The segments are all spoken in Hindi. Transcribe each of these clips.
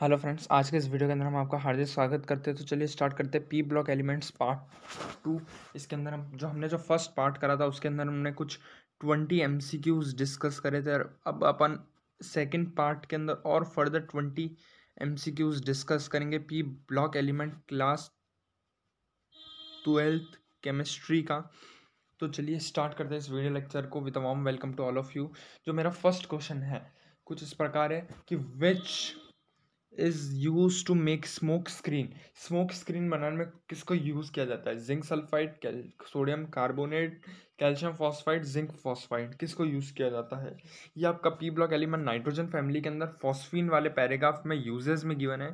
हेलो फ्रेंड्स आज के इस वीडियो के अंदर हम आपका हार्दिक स्वागत करते हैं तो चलिए स्टार्ट करते हैं P block elements part two इसके अंदर हम जो हमने जो फर्स्ट पार्ट करा था उसके अंदर हमने कुछ twenty M C Qs discuss करे थे और अब अपन सेकेंड पार्ट के अंदर और further twenty M C Qs discuss करेंगे P block element class twelfth chemistry का तो चलिए स्टार्ट करते हैं इस वीडियो लेक्चर को with warm welcome to all of you जो मेरा फर्स्ट क्वेश्चन है कुछ इस प्रकार है कि which is use to make smoke screen smoke screen बनाने में किसको यूज़ किया जाता है zinc sulphide sodium carbonate calcium phosphide zinc phosphide किसको यूज़ किया जाता है ये आपका P block element nitrogen family के अंदर फॉस्फिन वाले पैराग्राफ में यूजेज में गिवन है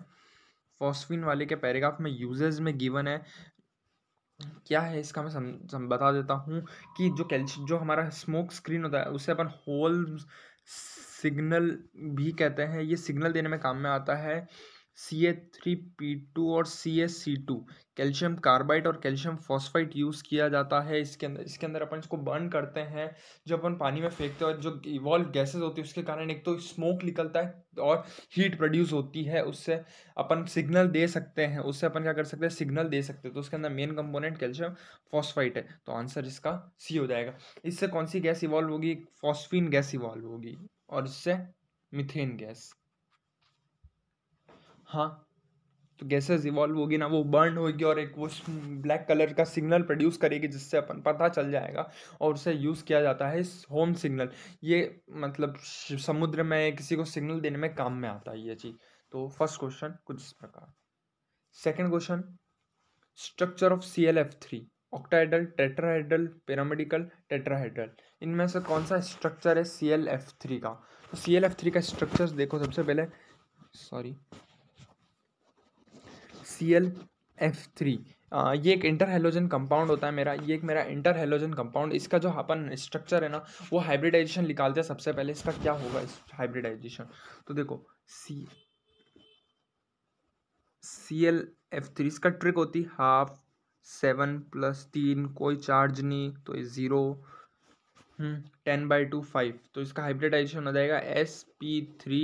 फॉस्फिन वाले के पैराग्राफ में यूजेज में गिवन है क्या है इसका मैं सम, सम बता देता हूँ कि जो कैल्शियम जो हमारा स्मोक स्क्रीन होता है उसे अपन होल्स सिग्नल भी कहते हैं ये सिग्नल देने में काम में आता है C A three P two और C S C two calcium carbide और कैल्शियम फॉस्फाइड यूज़ किया जाता है इसके अंदर इसके अंदर अपन इसको बर्न करते हैं जो अपन पानी में फेंकते हैं और जो इवॉल्व गैसेज होती है उसके कारण एक तो स्मोक निकलता है और हीट प्रोड्यूस होती है उससे अपन सिग्नल दे सकते हैं उससे अपन क्या कर सकते हैं सिग्नल दे सकते हैं तो उसके अंदर मेन कंपोनेंट कैल्शियम फॉस्फाइट है तो आंसर इसका सी हो जाएगा इससे कौन सी गैस इवॉल्व होगी फॉस्फिन गैस इवॉल्व होगी और इससे मिथेन गैस हाँ तो गैसेस इवॉल्व होगी ना वो बर्न होगी और एक वो ब्लैक कलर का सिग्नल प्रोड्यूस करेगी जिससे अपन पता चल जाएगा और उसे यूज़ किया जाता है होम सिग्नल ये मतलब समुद्र में किसी को सिग्नल देने में काम में आता है ये चीज़ तो फर्स्ट क्वेश्चन कुछ इस प्रकार second question structure of C L F three octahedral tetrahedral pyramidal tetrahedral इनमें से कौन सा स्ट्रक्चर है सी एल एफ थ्री का तो सी एल एफ थ्री का स्ट्रक्चर देखो सबसे पहले sorry C L F three ये एक इंटर हेलोजन कंपाउंड होता है मेरा ये एक मेरा इंटर हेलोजन कंपाउंड इसका जो अपन स्ट्रक्चर है ना वो हाइब्रिडाइजेशन निकालते हैं सबसे पहले इसका क्या होगा इस हाइब्रिडाइजेशन तो देखो C C L F three इसका ट्रिक होती हाफ सेवन प्लस तीन कोई चार्ज नहीं तो ये zero ten by two five तो इसका हाइब्रिडाइजेशन हो जाएगा एस पी थ्री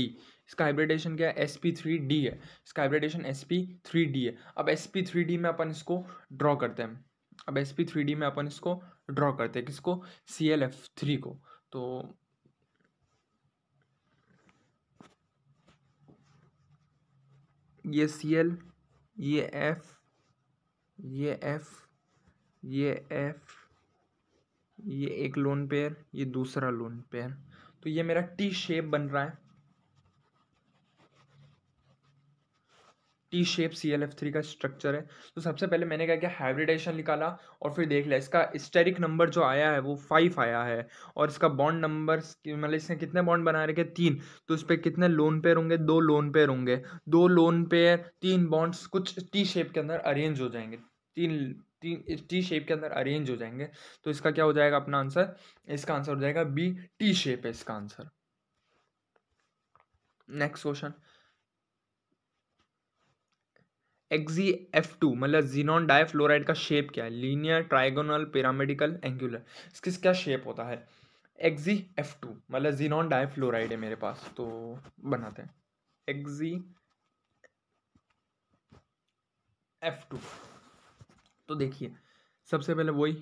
डी इसका हाइब्रिडेशन क्या है एस पी थ्री डी है इसका hybridisation S P three D है अब एस पी थ्री डी में अपन इसको ड्रॉ करते हैं अब एस पी थ्री डी में अपन इसको ड्रॉ करते हैं किसको सी एल एफ थ्री को तो ये सी एल ये एफ ये एफ ये एफ ये एक लोन पेयर ये दूसरा लोन पेयर तो ये मेरा टी शेप बन रहा है T shape C L F three का स्ट्रक्चर है तो सबसे पहले मैंने क्या किया हाइब्रिडेशन निकाला और फिर देख लिया इसका स्टेरिक नंबर जो आया है वो फाइव आया है और इसका बॉन्ड नंबर मतलब इसने कितने बॉन्ड बना रखे तीन तो इस पर कितने लोन पेयर होंगे दो लोन पेयर होंगे दो लोन पेयर तीन बॉन्ड्स कुछ टी शेप के अंदर अरेंज हो जाएंगे तीन तीन टी शेप के अंदर अरेंज हो जाएंगे तो इसका क्या हो जाएगा अपना आंसर इसका आंसर हो जाएगा बी टी शेप है इसका answer next question X E F two मतलब जीनॉन डाइफ्लोराइड का शेप क्या है लीनियर ट्राइगोनल पिरामिडिकल एंगुलर इसकी क्या शेप होता है एक्जी एफ टू मतलब जीनॉन डाइफ्लोराइड है मेरे पास तो बनाते हैं एक्जी एफ टू तो देखिए सबसे पहले वही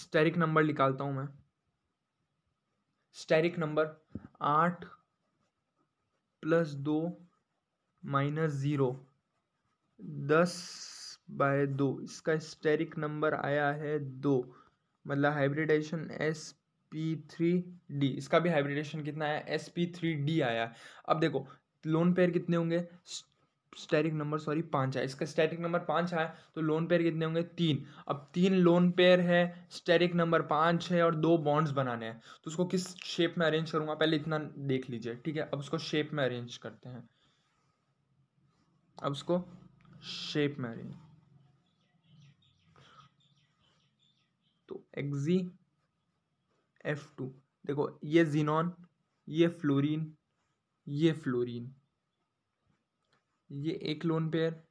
स्टेरिक नंबर निकालता हूँ मैं स्टेरिक नंबर आठ प्लस दो माइनस ज़ीरो दस बाय दो इसका स्टेरिक नंबर आया है दो मतलब hybridisation S P three D इसका भी हाइब्रिडेशन कितना आया एस पी थ्री डी आया अब देखो लोन पेयर कितने होंगे स्टेरिक नंबर सॉरी पाँच है इसका स्टेरिक नंबर पाँच है तो लोन पेयर कितने होंगे तीन अब तीन लोन पेयर है स्टेरिक नंबर पाँच है और दो बॉन्ड्स बनाने हैं तो उसको किस शेप में अरेंज करूँगा पहले इतना देख लीजिए ठीक है अब उसको शेप में अरेंज करते हैं अब उसको शेप मैरिंग तो एक्जी एफ टू देखो ये जीनॉन ये फ्लोरीन ये फ्लोरीन ये एक लोन पेयर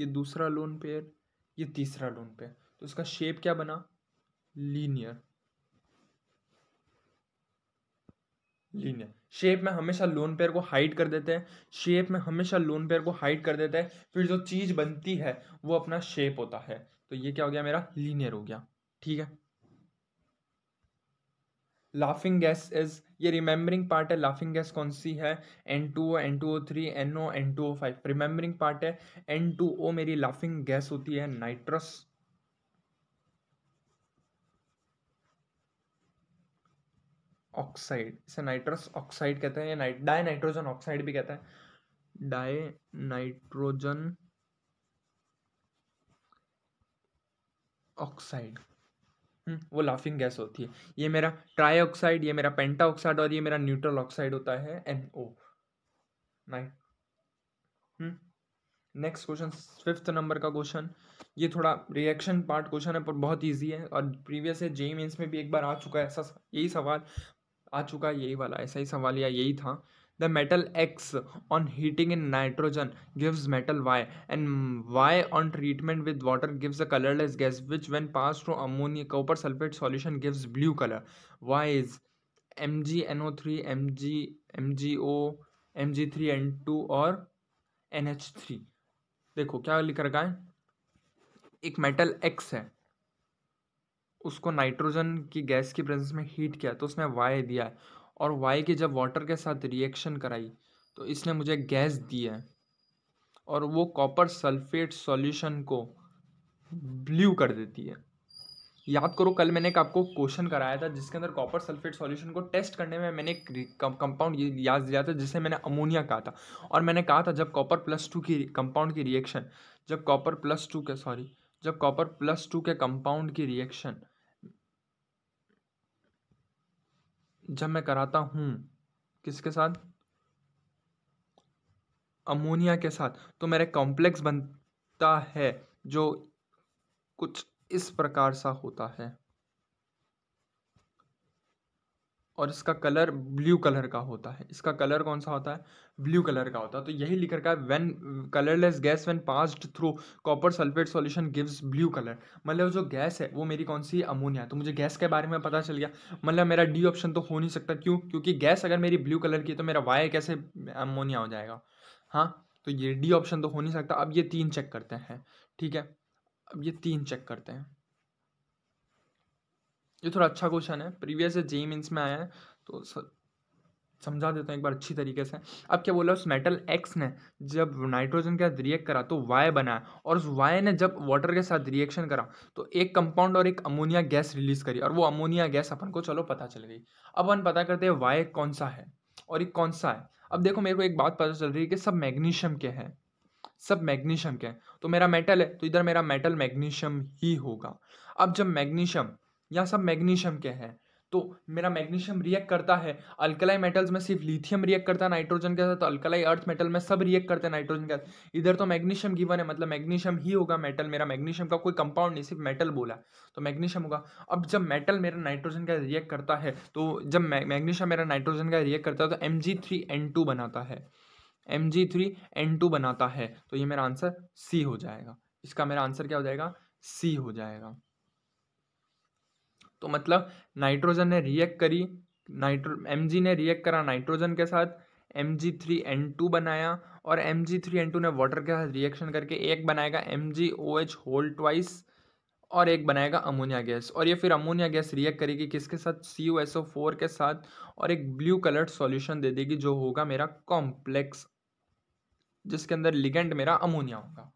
ये दूसरा लोन पेयर ये तीसरा लोन पेयर तो इसका शेप क्या बना लीनियर लीनियर शेप में हमेशा लोन पेयर को हाइड कर देते हैं शेप में हमेशा लोन पेयर को हाइड कर देते हैं फिर जो चीज़ बनती है वो अपना शेप होता है तो ये क्या हो गया मेरा लीनियर हो गया ठीक है लाफिंग गैस इज ये रिमेंबरिंग पार्ट है लाफिंग गैस कौन सी है N two O N two O three N O N two O five remembering part है एन टू ओ मेरी लाफिंग गैस होती है नाइट्रस ऑक्साइड इसे नाइट्रस ऑक्साइड कहते हैं या नाइट डाई नाइट्रोजन ऑक्साइड भी कहते हैं डाई नाइट्रोजन ऑक्साइड वो लाफिंग गैस होती है ये मेरा ट्राई ऑक्साइड ये मेरा पेंटा ऑक्साइड और ये मेरा न्यूट्रल ऑक्साइड होता है एन ओ नाइट नेक्स्ट क्वेश्चन फिफ्थ नंबर का क्वेश्चन ये थोड़ा रिएक्शन पार्ट क्वेश्चन है पर बहुत इजी है और प्रीवियस है जेई मेंस में भी एक बार आ चुका है ऐसा यही सवाल आ चुका यही वाला ऐसा ही सवाल या यही था the metal X on heating in nitrogen gives metal Y and Y on treatment with water gives a colourless gas which when pass to ammonia copper sulphate solution gives blue colour Y is M G N O three M G M G O M G three N two और एन एच थ्री देखो क्या लिख रखा है एक मेटल एक्स है उसको नाइट्रोजन की गैस की प्रेजेंस में हीट किया तो उसने वाई दिया है और वाई की जब वाटर के साथ रिएक्शन कराई तो इसने मुझे गैस दी है और वो कॉपर सल्फेट सॉल्यूशन को ब्लू कर देती है याद करो कल मैंने एक आपको क्वेश्चन कराया था जिसके अंदर कॉपर सल्फेट सॉल्यूशन को टेस्ट करने में मैंने एक कंपाउंड याद दिया था जिसे मैंने अमोनिया कहा था और मैंने कहा था जब कॉपर प्लस टू की कंपाउंड की रिएक्शन जब कॉपर प्लस टू के सॉरी जब कॉपर प्लस टू के कंपाउंड की रिएक्शन जब मैं कराता हूँ किसके साथ अमोनिया के साथ तो मेरा कॉम्प्लेक्स बनता है जो कुछ इस प्रकार सा होता है और इसका कलर ब्लू कलर का होता है इसका कलर कौन सा होता है ब्लू कलर का होता है तो यही लिख रखा है when colourless gas when passed through copper sulphate solution gives blue colour मतलब जो गैस है वो मेरी कौन सी अमोनिया तो मुझे गैस के बारे में पता चल गया मतलब मेरा डी ऑप्शन तो हो नहीं सकता क्यों क्योंकि गैस अगर मेरी ब्लू कलर की है तो मेरा वायर कैसे अमोनिया हो जाएगा हाँ तो ये डी ऑप्शन तो हो नहीं सकता अब ये तीन चेक करते हैं ठीक है अब ये तीन चेक करते हैं ये थोड़ा अच्छा क्वेश्चन है प्रीवियस जे मीन्स में आया है तो समझा देता हूँ एक बार अच्छी तरीके से अब क्या बोला उस मेटल एक्स ने जब नाइट्रोजन के साथ रिएक्ट करा तो वाई बनाया और उस वाई ने जब वाटर के साथ रिएक्शन करा तो एक कंपाउंड और एक अमोनिया गैस रिलीज करी और वो अमोनिया गैस अपन को चलो पता चल गई अब अपन पता करते हैं वाई कौन सा है और एक कौन सा है अब देखो मेरे को एक बात पता चल रही है कि सब मैग्नीशियम के हैं सब मैग्नीशियम के हैं तो मेरा मेटल है तो इधर मेरा मेटल मैग्नीशियम ही होगा अब जब मैग्नीशियम यहाँ सब मैग्नीशियम के हैं तो मेरा मैग्नीशियम रिएक्ट करता है अल्कलाई मेटल्स में सिर्फ लिथियम रिएक्ट करता है नाइट्रोजन के साथ तो अल्कलाई अर्थ मेटल में सब रिएक्ट करते हैं नाइट्रोजन के साथ इधर तो मैग्नीशियम गिवन है मतलब मैग्नीशियम ही होगा मेटल मेरा मैग्नीशियम का कोई कंपाउंड नहीं सिर्फ मेटल बोला तो मैग्नीशियम होगा अब जब मेटल मेरा नाइट्रोजन का रिएक्ट करता है तो जब मैग्नीशियम मेरा नाइट्रोजन का रिएक्ट करता है तो M G three N two बनाता है M G three N two बनाता है तो ये मेरा आंसर सी हो जाएगा इसका मेरा आंसर क्या हो जाएगा सी हो जाएगा तो मतलब नाइट्रोजन ने रिएक्ट करी नाइट्रो एम ने रिएक्ट करा नाइट्रोजन के साथ M G three N two बनाया और M G three N two ने वाटर के साथ रिएक्शन करके एक बनाएगा M G O H whole twice और एक बनाएगा अमोनिया गैस और ये फिर अमोनिया गैस रिएक्ट करेगी किसके साथ C U S O four के साथ और एक ब्लू कलर्ड सॉल्यूशन दे देगी जो होगा मेरा कॉम्प्लेक्स जिसके अंदर लिगेंड मेरा अमोनिया होगा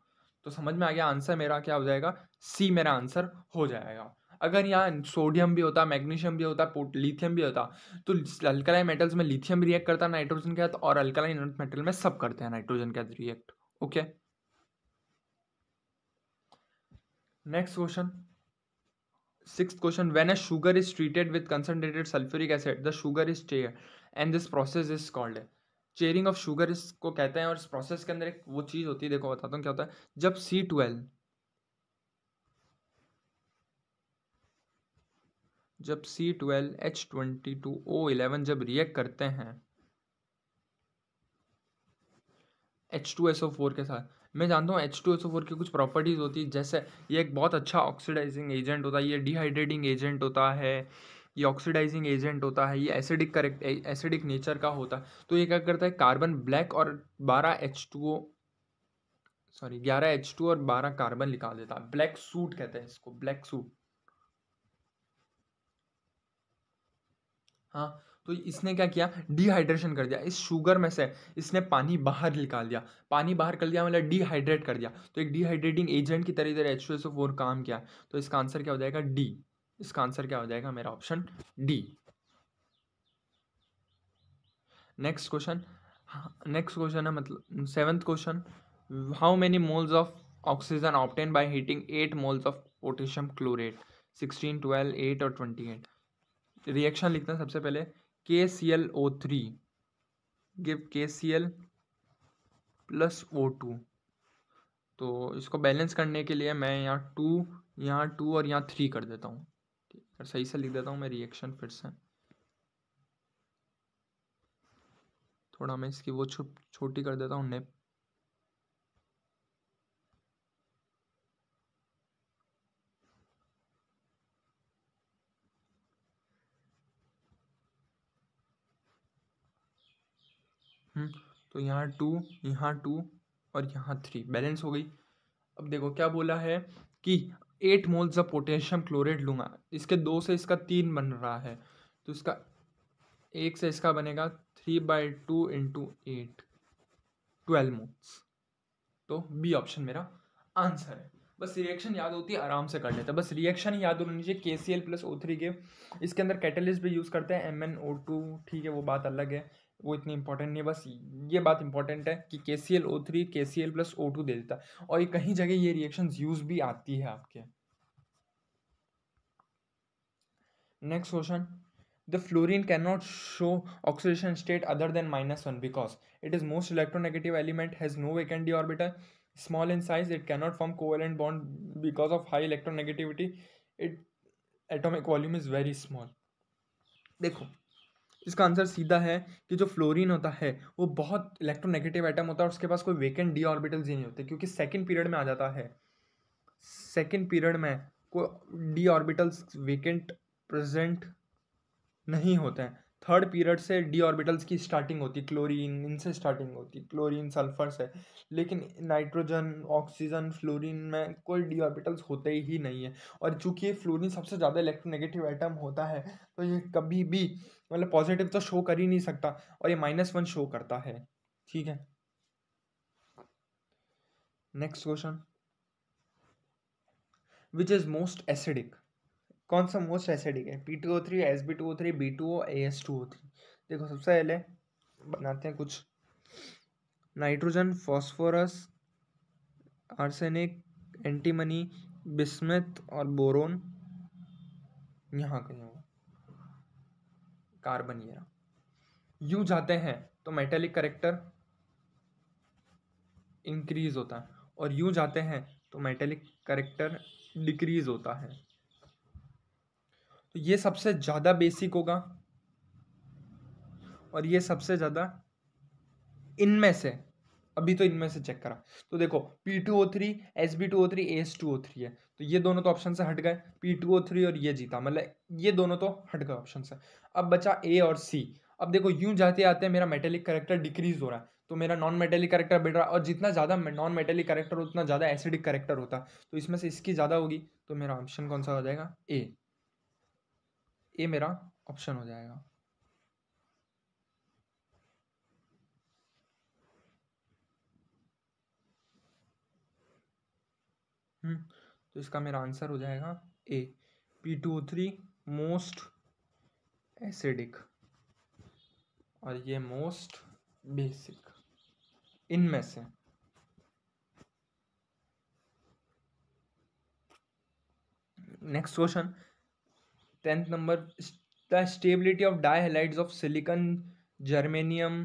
तो समझ में आ गया आंसर मेरा क्या हो जाएगा सी मेरा आंसर हो जाएगा अगर यहाँ सोडियम भी होता मैग्नीशियम भी होता लिथियम भी होता तो अल्कलाइन मेटल्स में लिथियम भी रिएक्ट करता है नाइट्रोजन के साथ और अल्कलाइन मेटल में सब करते हैं नाइट्रोजन के साथ react okay next question six question when a sugar is treated with concentrated sulphuric acid the sugar is charred and this process is called charring of sugar इसको कहते हैं और इस प्रोसेस के अंदर एक वो चीज़ होती है देखो बताता हूँ क्या होता है जब सी ट्वेल्व जब C twelve H twenty two O eleven जब रिएक्ट करते हैं H two S O four के साथ मैं जानता हूँ H two S O four की कुछ प्रॉपर्टीज़ होती है जैसे ये एक बहुत अच्छा ऑक्सीडाइजिंग एजेंट होता है ये डिहाइड्रेटिंग एजेंट होता है ये ऑक्सीडाइजिंग एजेंट होता है ये एसिडिक करेक्ट एसिडिक नेचर का होता है तो ये क्या करता है कार्बन ब्लैक और बारह एच टू ओ सॉरी ग्यारह एच टू और बारह कार्बन निकाल देता है ब्लैक सूट कहते हैं इसको ब्लैक सूट हाँ तो इसने क्या किया डिहाइड्रेशन कर दिया इस शुगर में से इसने पानी बाहर निकाल दिया पानी बाहर कर दिया मतलब डिहाइड्रेट कर दिया तो एक डिहाइड्रेटिंग एजेंट की तरह इधर एच फोर काम किया तो इसका आंसर क्या हो जाएगा डी इसका आंसर क्या हो जाएगा मेरा option D next question next question है मतलब seventh question how many moles of oxygen obtained by heating eight moles of potassium chlorate sixteen twelve eight और ट्वेंटी एट रिएक्शन लिखते हैं सबसे पहले K C L O three give K C L plus O two तो इसको बैलेंस करने के लिए मैं यहाँ टू यहाँ टू और यहाँ थ्री कर देता हूँ और सही से लिख देता हूँ मैं रिएक्शन फिर से थोड़ा मैं इसकी वो छोटी कर देता हूँ नेप तो यहाँ टू यहाँ टू और यहाँ थ्री बैलेंस हो गई अब देखो क्या बोला है कि eight moles of potassium chlorate लूँगा इसके दो से इसका तीन बन रहा है तो इसका एक से इसका बनेगा three by two into eight twelve moles तो बी ऑप्शन मेरा आंसर है बस रिएक्शन याद होती है आराम से कर लेते हैं बस रिएक्शन याद होनी चाहिए K C L plus O three के इसके अंदर कैटलिस्ट भी यूज़ करते हैं एम एन ओ टू ठीक है वो बात अलग है वो इतनी इंपॉर्टेंट नहीं है बस ये बात इंपॉर्टेंट है कि के C L O three K C L plus O two दे देता है और ये कहीं जगह ये रिएक्शन यूज भी आती है आपके next question the fluorine can not show oxidation state other than minus one because it is most electronegative element has no vacant D small in size it can not form covalent bond because of high electronegativity it atomic volume is very small देखो इसका आंसर सीधा है कि जो फ्लोरीन होता है वो बहुत इलेक्ट्रोनेगेटिव आइटम होता है और उसके पास कोई वेकेंट डी ऑर्बिटल्स ही नहीं होते क्योंकि सेकेंड पीरियड में आ जाता है सेकेंड पीरियड में कोई डी ऑर्बिटल्स वेकेंट प्रेजेंट नहीं होते हैं थर्ड पीरियड से डी ऑर्बिटल्स की स्टार्टिंग होती है क्लोरीन इनसे स्टार्टिंग होती है क्लोरीन सल्फर से लेकिन नाइट्रोजन ऑक्सीजन फ्लोरीन में कोई डी ऑर्बिटल्स होते ही नहीं है और चूंकि ये फ्लोरीन सबसे ज़्यादा इलेक्ट्रोनेगेटिव आइटम होता है तो ये कभी भी मतलब पॉजिटिव तो शो कर ही नहीं सकता और ये माइनस वन शो करता है ठीक है next question which is most acidic कौन सा मोस्ट एसिडिक है P two O three S B two O three B two O A S two O three देखो सबसे पहले बनाते हैं कुछ nitrogen phosphorus arsenic antimony bismuth और बोरोन यहाँ कहीं होगा कार्बन ये यू जाते हैं तो मेटेलिक करेक्टर इंक्रीज होता है और यू जाते हैं तो मेटेलिक करेक्टर डिक्रीज होता है तो ये सबसे ज़्यादा बेसिक होगा और ये सबसे ज़्यादा इनमें से अभी तो इनमें से चेक करा तो देखो P two O three S B two O three S two O three है तो ये दोनों तो ऑप्शन से हट गए पी टू ओ थ्री और ये जीता मतलब ये दोनों तो हट गए ऑप्शन से अब बचा ए और सी अब देखो यूं जाते आते मेरा मेटेलिक करेक्टर डिक्रीज हो रहा है तो मेरा नॉन मेटेलिक करेक्टर बढ़ रहा है और जितना ज़्यादा नॉन मेटेलिक करेक्टर उतना ज़्यादा एसिडिक करेक्टर होता है तो इसमें से इसकी ज़्यादा होगी तो मेरा ऑप्शन कौन सा हो जाएगा ए ए मेरा ऑप्शन हो जाएगा हम्म तो इसका मेरा आंसर हो जाएगा A P two three most acidic और ये मोस्ट बेसिक इनमें से next question tenth number the stability of dihalide of silicon germanium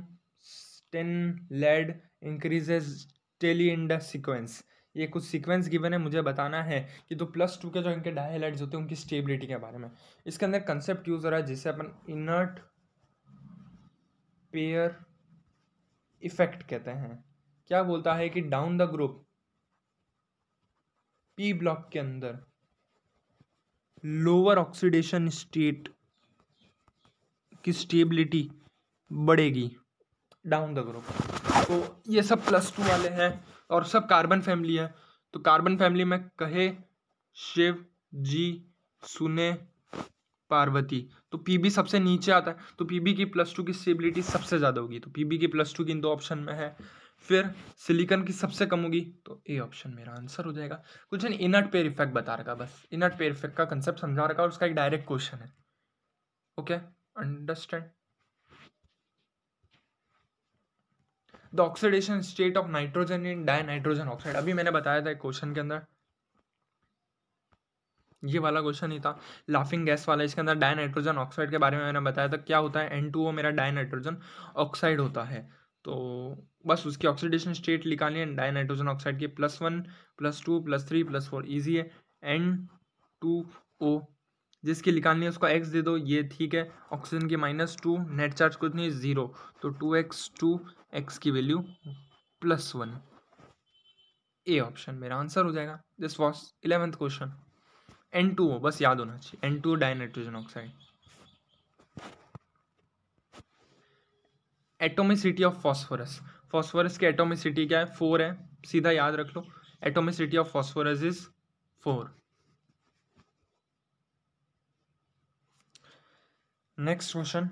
स्टेन lead increases steadily in the sequence ये कुछ सीक्वेंस गिवन है मुझे बताना है कि तो प्लस टू के जो इनके डायलाइट्स होते हैं उनकी स्टेबिलिटी के बारे में इसके अंदर कंसेप्ट यूज़ हो रहा है जिसे अपन इनर्ट पेयर इफेक्ट कहते हैं क्या बोलता है कि down the group P block के अंदर लोअर ऑक्सीडेशन स्टेट की स्टेबिलिटी बढ़ेगी डाउन द ग्रुप तो ये सब प्लस टू वाले हैं और सब कार्बन फैमिली है तो कार्बन फैमिली में कहे शिव जी सुने पार्वती तो पीबी सबसे नीचे आता है तो पीबी की प्लस टू की स्टेबिलिटी सबसे ज़्यादा होगी तो पीबी की प्लस टू की इन दो ऑप्शन में है फिर सिलिकन की सबसे कम होगी तो ए ऑप्शन मेरा आंसर हो जाएगा कुछ नहीं इनट पेयर इफेक्ट बता रखा बस इनट पेयर इफेक्ट का कंसेप्ट समझा रखा और उसका एक डायरेक्ट क्वेश्चन है okay understand the oxidation state of nitrogen in die nitrogen oxide अभी मैंने बताया था एक क्वेश्चन के अंदर ये वाला क्वेश्चन ही था लाफिंग गैस वाला इसके अंदर डाई नाइट्रोजन ऑक्साइड के बारे में मैंने बताया था क्या होता है एन टू ओ मेरा डाई नाइट्रोजन ऑक्साइड होता है तो बस उसकी ऑक्सीडेशन स्टेट है डाई नाइट्रोजन ऑक्साइड की plus one plus two plus three plus four easy है एन टू ओ जिसकी निकालनी है उसको एक्स दे दो ये ठीक है ऑक्सीजन की माइनस टू नेट चार्ज कुछ नहीं ज़ीरो तो टू एक्स टू एक्स की value plus one A option मेरा आंसर हो जाएगा this was eleventh question N two बस याद होना चाहिए N two dinitrogen oxide atomicity of phosphorus phosphorus की एटोमिसिटी क्या है फोर है सीधा याद रख लो atomicity of phosphorus is four next question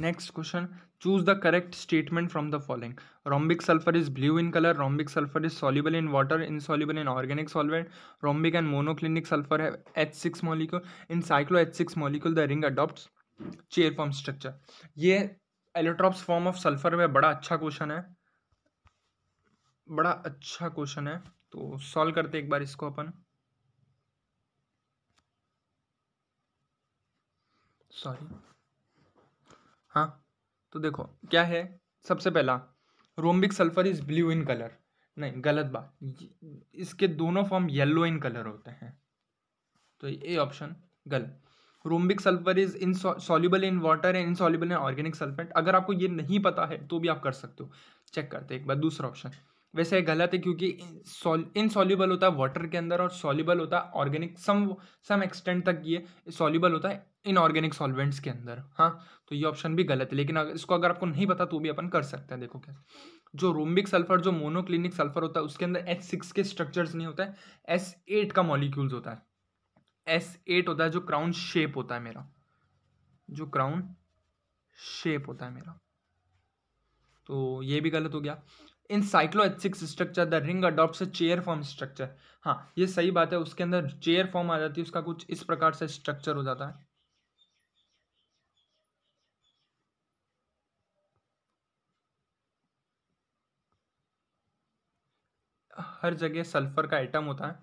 next question choose the correct statement from the following rhombic sulphur is blue in colour rhombic sulphur is soluble in water insoluble in organic solvent rhombic and monoclinic sulphur है H six molecule in cyclo H six molecule the ring adopt chair form structure ये एलोट्रॉप्स फॉर्म ऑफ सल्फर में बड़ा अच्छा क्वेश्चन है बड़ा अच्छा क्वेश्चन है तो सॉल्व करते एक बार इसको अपन सॉरी हाँ तो देखो क्या है सबसे पहला rhombic sulphur is blue in colour नहीं गलत बात इसके दोनों फॉर्म येलो इन कलर होते हैं तो ये ऑप्शन गलत rhombic sulphur is insoluble in water and insoluble in organic sulphate अगर आपको ये नहीं पता है तो भी आप कर सकते हो चेक करते हैं एक बार दूसरा ऑप्शन वैसे गलत है क्योंकि इनसॉल्यूबल होता है वाटर के अंदर और सॉल्यूबल होता है ऑर्गेनिक सम सम एक्सटेंट तक ये सॉल्यूबल होता है इनऑर्गेनिक सॉल्वेंट्स के अंदर हाँ तो ये ऑप्शन भी गलत है लेकिन अगर इसको अगर आपको नहीं पता तो भी अपन कर सकते हैं देखो क्या जो रोम्बिक सल्फर जो मोनोक्लिनिक सल्फर होता है उसके अंदर एच सिक्स के स्ट्रक्चर्स नहीं होता है एस एट का मॉलिक्यूल्स होता है एस एट होता है जो क्राउन शेप होता है मेरा जो क्राउन शेप होता है मेरा तो ये भी गलत हो गया इन साइक्लोएथिक्स structure the ring adopt chair form structure हाँ ये सही बात है उसके अंदर चेयर फॉर्म आ जाती है उसका कुछ इस प्रकार से स्ट्रक्चर हो जाता है हर जगह सल्फर का आइटम होता है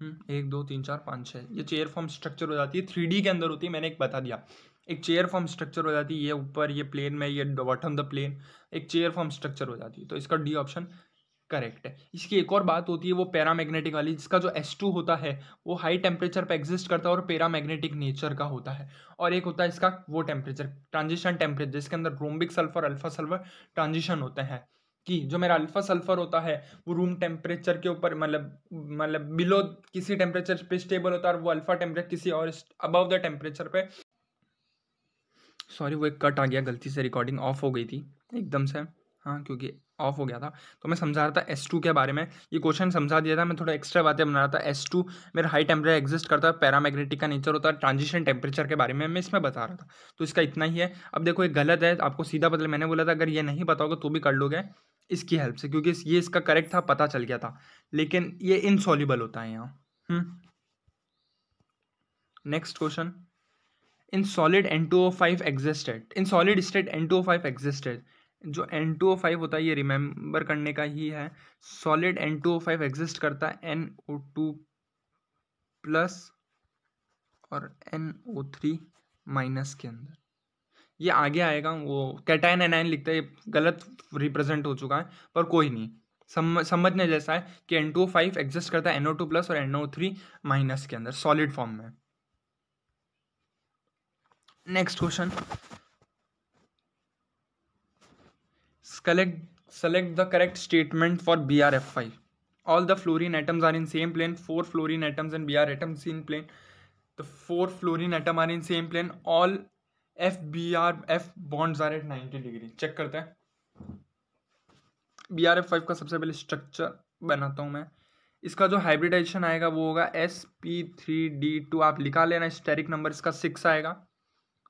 हम्म, एक दो तीन चार पांच छह ये चेयर फॉर्म स्ट्रक्चर हो जाती है थ्री के अंदर होती है मैंने एक बता दिया एक चेयर फॉर्म स्ट्रक्चर हो जाती है ये ऊपर ये प्लेन में ये बॉटम द प्लेन एक चेयर फॉर्म स्ट्रक्चर हो जाती है तो इसका डी ऑप्शन करेक्ट है इसकी एक और बात होती है वो पैरामैग्नेटिक वाली जिसका जो एस टू होता है वो हाई टेम्परेचर पर एग्जिस्ट करता है और पैरामैग्नेटिक नेचर का होता है और एक होता है इसका वो टेम्परेचर ट्रांजिशन टेम्परेचर जिसके अंदर rhombic sulphur alpha sulphur transition होते हैं कि जो मेरा अल्फा सल्फर होता है वो रूम टेम्परेचर के ऊपर मतलब मतलब बिलो किसी टेम्परेचर पे स्टेबल होता है और वो अल्फा टेम्परेचर किसी और अबव द टेम्परेचर पे सॉरी वो एक कट आ गया गलती से रिकॉर्डिंग ऑफ हो गई थी एकदम से हाँ क्योंकि ऑफ हो गया था तो मैं समझा रहा था एस टू के बारे में ये क्वेश्चन समझा दिया था मैं थोड़ा एक्स्ट्रा बातें बना रहा था एस टू मेरा हाई टेम्परेचर एग्जिस्ट करता है पैरामैग्नेटिक का नेचर होता है ट्रांजिशन टेम्परेचर के बारे में मैं इसमें बता रहा था तो इसका इतना ही है अब देखो ये गलत है आपको सीधा बदल मैंने बोला था अगर ये नहीं बताओगे तो भी कर लोगे इसकी हेल्प से क्योंकि ये इसका करेक्ट था पता चल गया था लेकिन ये इनसॉल्यूबल होता है यहाँ next hmm. Question in solid N two O five existed in solid state N two O five existed जो एन टू ओ फाइव होता है ये रिमेंबर करने का ही है solid N two O five exist करता है एन ओ टू प्लस और एन ओ थ्री माइनस के अंदर ये आगे आएगा वो कैटाइन एन आइन लिखता है गलत रिप्रेजेंट हो चुका है पर कोई नहीं सम, समझने जैसा है कि एन टू फाइव एग्जिस्ट करता है एन ओ टू प्लस और एन ओ थ्री माइनस के अंदर सॉलिड फॉर्म में next question select select the correct statement for B R F five all the fluorine atoms are in same plane four fluorine atoms and B R atoms in plane the four fluorine atom are in same plane all F B R F bonds are at ninety degree check करते हैं बी आर एफ फाइव का सबसे पहले स्ट्रक्चर बनाता हूँ मैं इसका जो हाइब्रिडाइजेशन आएगा वो होगा S P three D two आप लिखा लेना स्टेरिक नंबर इसका सिक्स आएगा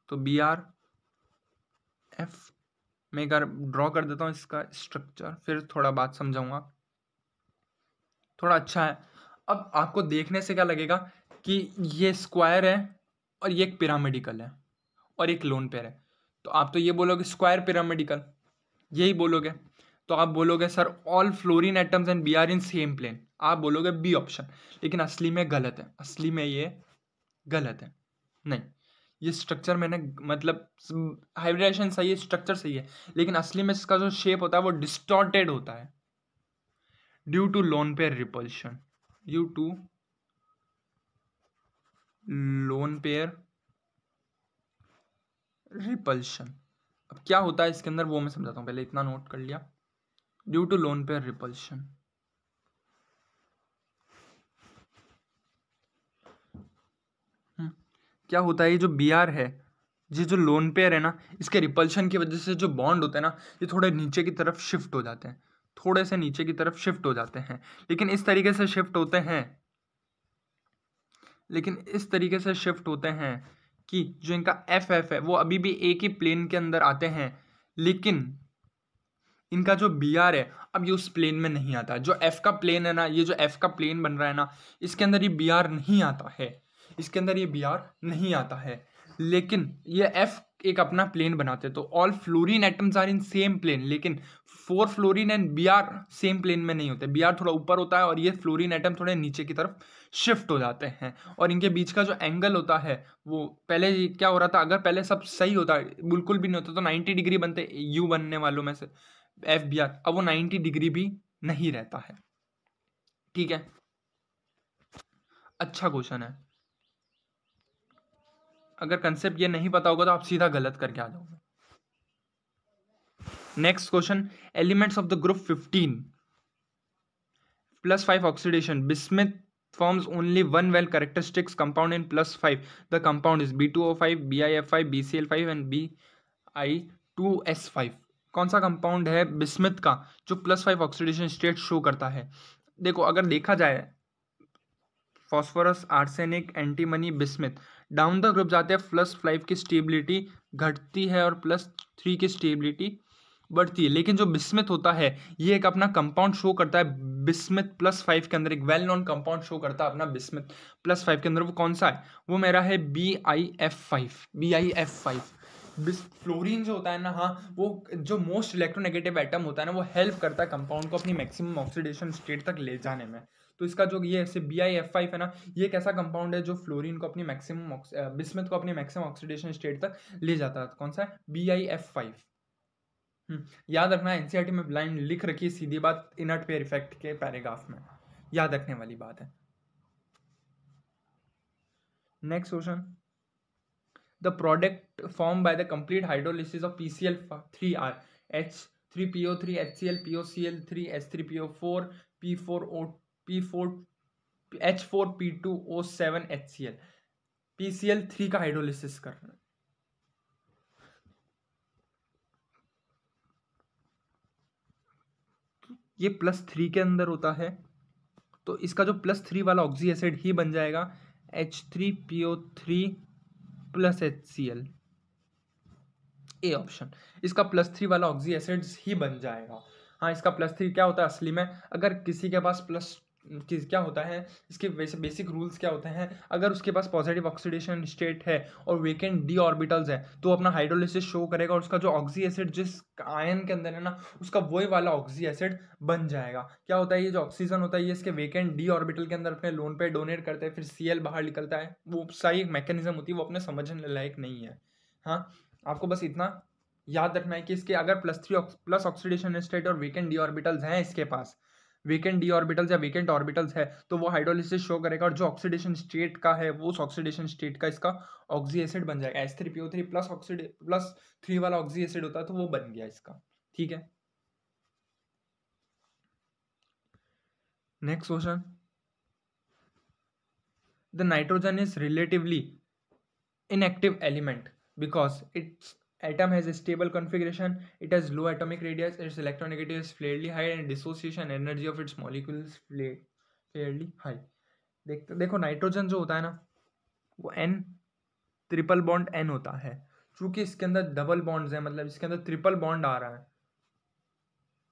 तो बी आर एफ मैं एक बार ड्रॉ कर देता हूँ इसका स्ट्रक्चर फिर थोड़ा बात समझाऊंगा थोड़ा अच्छा है अब आपको देखने से क्या लगेगा कि ये स्क्वायर है और ये एक पिरामिडिकल है और एक लोन पेयर है तो आप तो ये बोलोगे स्क्वायर पिरामिडिकल यही बोलोगे तो आप बोलोगे sir all fluorine atoms and B R in same plane आप बोलोगे बी ऑप्शन लेकिन असली में गलत है असली में ये गलत है नहीं ये स्ट्रक्चर मैंने मतलब हाइब्रिडाइजेशन सही है स्ट्रक्चर सही है लेकिन असली में इसका जो शेप होता है वो डिस्टॉर्टेड होता है due to lone pair repulsion due to lone pair repulsion अब क्या होता है इसके अंदर वो मैं समझाता हूँ पहले इतना नोट कर लिया due to lone pair repulsion क्या होता है ये जो बी आर है ये जो लोन पेयर है ना इसके रिपल्शन की वजह से जो बॉन्ड होते हैं ना ये थोड़े नीचे की तरफ शिफ्ट हो जाते हैं थोड़े से नीचे की तरफ शिफ्ट हो जाते हैं लेकिन इस तरीके से शिफ्ट होते हैं लेकिन इस तरीके से शिफ्ट होते हैं कि जो इनका एफ एफ है वो अभी भी एक ही प्लेन के अंदर आते हैं लेकिन इनका जो बी आर है अब ये उस प्लेन में नहीं आता जो एफ का प्लेन है ना ये जो एफ का प्लेन बन रहा है ना इसके अंदर ये बी आर नहीं आता है इसके अंदर ये बी आर नहीं आता है लेकिन ये एफ एक अपना प्लेन बनाते हैं तो all fluorine atoms are in same plane लेकिन four fluorine and B R same plane में नहीं होते बी आर थोड़ा ऊपर होता है और ये फ्लोरिन एटम थोड़े नीचे की तरफ शिफ्ट हो जाते हैं और इनके बीच का जो एंगल होता है वो पहले क्या हो रहा था अगर पहले सब सही होता बिल्कुल भी नहीं होता तो नाइन्टी डिग्री बनते यू बनने वालों में से एफ बी आर अब वो नाइन्टी डिग्री भी नहीं रहता है ठीक है अच्छा क्वेश्चन है अगर कंसेप्ट ये नहीं पता होगा तो आप सीधा गलत करके आ जाओगे next question elements of the group fifteen plus plus five five oxidation forms only one well characteristics compound in the compound is B two O five B I F five B C L five and B I two S five कौन सा कंपाउंड है बिस्मिथ का जो plus five oxidation state show करता है देखो अगर देखा जाए phosphorus arsenic antimony bismuth down the group जाते हैं प्लस फाइव की स्टेबिलिटी घटती है और प्लस थ्री की स्टेबिलिटी बढ़ती है लेकिन जो बिस्मिथ होता है ये एक अपना कंपाउंड शो करता है बिस्मिथ प्लस फाइव के अंदर एक वेल नॉन कंपाउंड शो करता है अपना बिस्मिथ प्लस फाइव के अंदर वो कौन सा है वो मेरा है B I F five B I F five bis fluorine जो होता है ना हाँ वो जो मोस्ट इलेक्ट्रोनेगेटिव आइटम होता है ना वो हेल्प करता है कंपाउंड को अपनी मैक्सिमम ऑक्सीडेशन स्टेट तक ले जाने में तो इसका जो ये ऐसे बी आई एफ फाइव है ना ये एक ऐसा कंपाउंड है जो फ्लोरिन को अपनी मैक्सिमम बिस्मिथ को अपनी मैक्सिमम ऑक्सीडेशन स्टेट तक ले जाता है कौन सा है बी आई एफ फाइव याद रखना एनसीईआरटी e में ब्लाइंड लिख रखी है सीधी बात इनट पेयर इफेक्ट के पैराग्राफ में याद रखने वाली बात है next question the product form by the complete hydrolysis of PCl three or H three PO three H C L PO C L three H three PO four P four O P four H four P two O seven H C L P C L three का हाइड्रोलिसिस रहे हैं ये प्लस थ्री के अंदर होता है तो इसका जो प्लस थ्री वाला ऑक्सी एसिड ही बन जाएगा H three P O three plus H C L A option इसका प्लस थ्री वाला ऑक्सी एसिड ही बन जाएगा हाँ इसका प्लस थ्री क्या होता है असली में अगर किसी के पास प्लस चीज़ क्या होता है इसके वैसे बेसिक रूल्स क्या होते हैं अगर उसके पास पॉजिटिव ऑक्सीडेशन स्टेट है और वेकेंट डी ऑर्बिटल्स है तो अपना हाइड्रोलिसिस शो करेगा और उसका जो ऑक्सी एसिड जिस आयन के अंदर है ना उसका वही वाला ऑक्सी एसिड बन जाएगा क्या होता है ये जो ऑक्सीजन होता है ये इसके वेकेंट डी ऑर्बिटल के अंदर अपने लोन पे डोनेट करते हैं फिर सी बाहर निकलता है वो सारी एक मैकेनिज्म होती है वो अपने समझने लायक नहीं है हाँ आपको बस इतना याद रखना है कि इसके अगर plus three plus oxidation state और वेकेंट डी ऑर्बिटल्स हैं इसके पास वीकेंड डी ऑर्बिटल्स या वीकेंड ऑर्बिटल्स है तो वो हाइड्रोलिसिस शो करेगा और जो ऑक्सीडेशन स्टेट का है वो उस ऑक्सीडेशन स्टेट का इसका ऑक्सी एसिड बन जाएगा S three P O three plus oxide plus three वाला ऑक्सी एसिड होता है तो वो बन गया इसका ठीक है next question the nitrogen is relatively inactive element because its atom has a stable configuration it has low atomic radius its electronegativity is fairly high and dissociation energy of its molecules fairly high देखते देखो नाइट्रोजन जो होता है ना वो n ट्रिपल बॉन्ड n होता है चूंकि इसके अंदर डबल बॉन्ड्स हैं मतलब इसके अंदर ट्रिपल बॉन्ड आ रहा है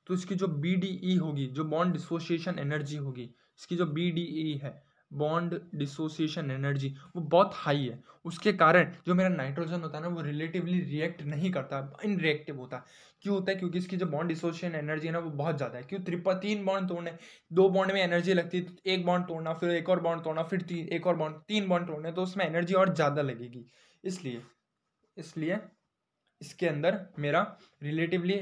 तो इसकी जो बी डी ई होगी जो बॉन्ड डिसोसिएशन एनर्जी होगी इसकी जो बी डी ई है बॉन्ड डिसोसिएशन एनर्जी वो बहुत हाई है उसके कारण जो मेरा नाइट्रोजन होता है ना वो रिलेटिवली रिएक्ट नहीं करता इनरिएक्टिव होता है क्यों होता है क्योंकि इसकी जो बॉन्ड डिसोसिएशन एनर्जी है ना वो बहुत ज़्यादा है क्यों त्रिपा तीन बॉन्ड तोड़ने दो बॉन्ड में एनर्जी लगती है तो एक बॉन्ड तोड़ना फिर एक और बॉन्ड तोड़ना फिर तीन एक और बॉन्ड तीन बॉन्ड तोड़ने तो उसमें एनर्जी और ज़्यादा लगेगी इसलिए इसलिए इसके अंदर मेरा रिलेटिवली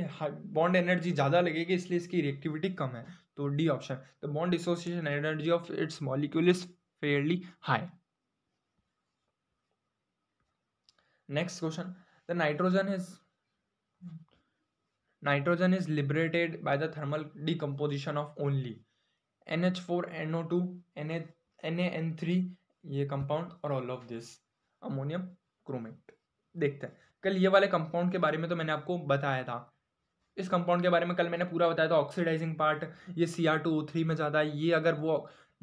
बॉन्ड एनर्जी ज़्यादा लगेगी इसलिए इसकी रिएक्टिविटी कम है तो D option the bond dissociation energy of its molecule is fairly high next question the nitrogen is nitrogen is liberated by the thermal of only N H four N O two N of N A N three ये कंपाउंड और all of this ammonium chromate देखते हैं कल ये वाले कंपाउंड के बारे में तो मैंने आपको बताया था इस कंपाउंड के बारे में कल मैंने पूरा बताया था ऑक्सीडाइजिंग पार्ट ये C R two O three में ज़्यादा है ये अगर वो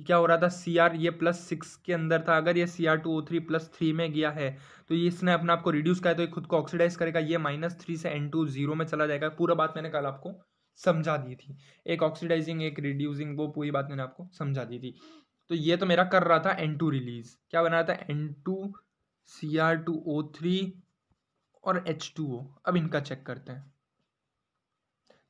क्या हो रहा था सी आर ये प्लस सिक्स के अंदर था अगर ये C R two O three plus three में गया है तो ये इसने अपने आपको रिड्यूस किया तो ये खुद को ऑक्सीडाइज करेगा ये माइनस थ्री से एन टू जीरो में चला जाएगा पूरा बात मैंने कल आपको समझा दी थी एक ऑक्सीडाइजिंग एक रिड्यूसिंग वो पूरी बात मैंने आपको समझा दी थी तो ये तो मेरा कर रहा था एन टू रिलीज क्या बना रहा था N two C R two O three और एच टू ओ अब इनका चेक करते हैं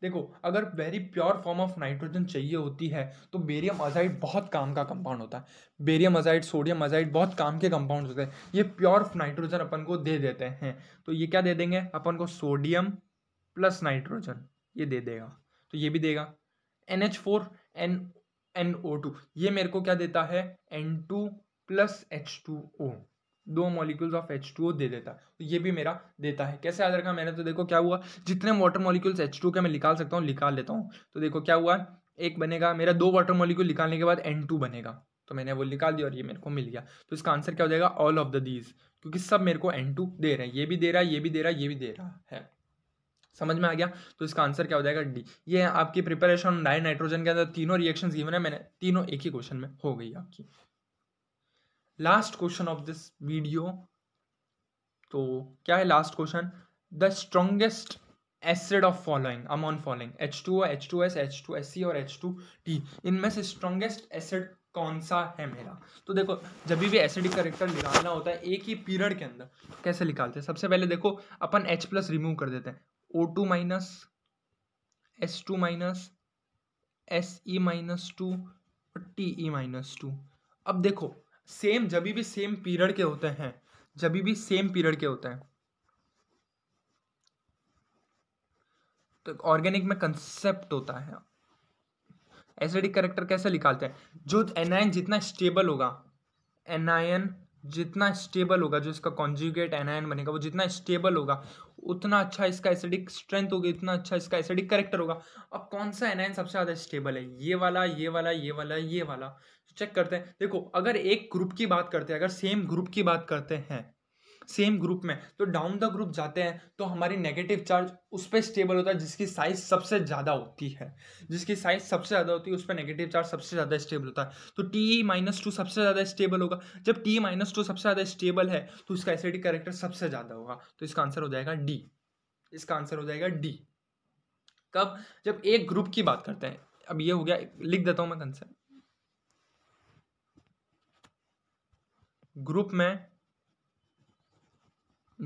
देखो अगर very pure form of nitrogen चाहिए होती है तो बेरियम अजाइड बहुत काम का कंपाउंड होता है बेरियम अजाइड सोडियम अजाइड बहुत काम के कंपाउंड होते हैं ये प्योर नाइट्रोजन अपन को दे देते हैं तो ये क्या दे देंगे अपन को सोडियम प्लस नाइट्रोजन ये दे देगा तो ये भी देगा N H four N N O two ये मेरे को क्या देता है N two plus H two O दो मॉलिक्यूल्स ऑफ एच टू दे देता है तो ये भी मेरा देता है कैसे याद रखा मैंने तो देखो क्या हुआ जितने वाटर मॉलिक्यूल्स एच टू के मैं निकाल सकता हूँ निकाल लेता हूँ तो देखो क्या हुआ एक बनेगा मेरा दो वाटर मॉलिक्यूल निकालने के बाद एन टू बनेगा तो मैंने वो निकाल दिया और ये मेरे को मिल गया तो इसका आंसर क्या हो जाएगा ऑल ऑफ द दीज क्योंकि सब मेरे को एन टू दे रहे हैं ये भी दे रहा है ये भी दे रहा है ये भी दे रहा है समझ में आ गया तो इसका आंसर क्या हो जाएगा डी ये आपकी प्रिपरेशन डाई नाइट्रोजन के अंदर तीनों रिएक्शन गिवन है मैंने तीनों एक ही क्वेश्चन में हो गई आपकी last question of this video तो क्या है last question the strongest acid of following among following H two H two S H two S C और एच टू टी इनमें से स्ट्रोंगेस्ट एसिड कौन सा है मेरा तो देखो जब भी एसिडिक करेक्टर निकालना होता है एक ही पीरियड के अंदर कैसे निकालते हैं सबसे पहले देखो अपन एच प्लस रिमूव कर देते हैं O two minus S two minus S E minus two और टी ई माइनस टू अब देखो सेम जब भी सेम पीरियड के होते हैं जब भी सेम पीरियड के होते हैं तो ऑर्गेनिक में कंसेप्ट होता है एसिडिक करेक्टर कैसे निकालते हैं जो एनआईन जितना स्टेबल होगा एनआईन जितना स्टेबल होगा जो इसका कॉन्जुगेट एनायन बनेगा वो जितना स्टेबल होगा उतना अच्छा इसका एसिडिक स्ट्रेंथ होगी उतना अच्छा इसका एसिडिक करेक्टर होगा अब कौन सा एनआईन सबसे ज़्यादा स्टेबल है ये वाला ये वाला ये वाला ये वाला चेक करते हैं देखो अगर एक ग्रुप की बात करते हैं अगर सेम ग्रुप की बात करते हैं सेम ग्रुप में तो डाउन द ग्रुप जाते हैं तो हमारी नेगेटिव चार्ज उस पर स्टेबल होता है जिसकी साइज सबसे ज़्यादा होती है जिसकी साइज सबसे ज़्यादा होती है उस पर नेगेटिव चार्ज सबसे ज़्यादा स्टेबल होता है तो टी ई माइनस टू सबसे ज़्यादा स्टेबल होगा जब टी माइनस टू सबसे ज़्यादा स्टेबल है तो उसका एसिडिक करेक्टर सबसे ज़्यादा होगा तो इसका आंसर हो जाएगा डी इसका आंसर हो जाएगा डी कब जब एक ग्रुप की बात करते हैं अब ये हो गया लिख देता हूँ मैं कंसेप्ट ग्रुप में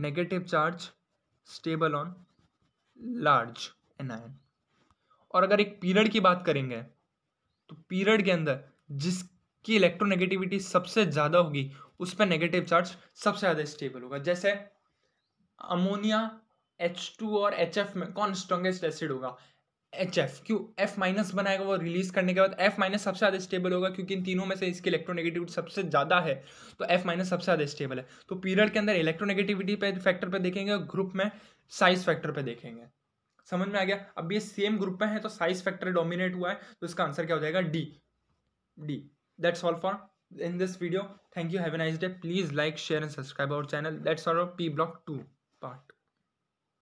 negative charge stable on large anion और अगर एक पीरियड की बात करेंगे तो पीरियड के अंदर जिसकी इलेक्ट्रोनेगेटिविटी सबसे ज़्यादा होगी उस पर नेगेटिव चार्ज सबसे ज़्यादा स्टेबल होगा जैसे अमोनिया एच टू और एच एफ में कौन स्ट्रॉन्गेस्ट एसिड होगा एच एफ क्यों एफ माइनस बनाएगा वो रिलीज़ करने के बाद एफ माइनस सबसे ज़्यादा स्टेबल होगा क्योंकि इन तीनों में से इसकी इलेक्ट्रोनेगेटिविटी सबसे ज़्यादा है तो एफ माइनस सबसे ज़्यादा स्टेबल है तो पीरियड के अंदर इलेक्ट्रोनेगेटिविटी पे फैक्टर पे देखेंगे ग्रुप में साइज फैक्टर पे देखेंगे समझ में आ गया अब ये सेम ग्रुप में है तो साइज फैक्टर डोमिनेट हुआ है तो इसका आंसर क्या हो जाएगा D D that's all for in this video thank you have a nice day please like share and subscribe our channel that's all of p block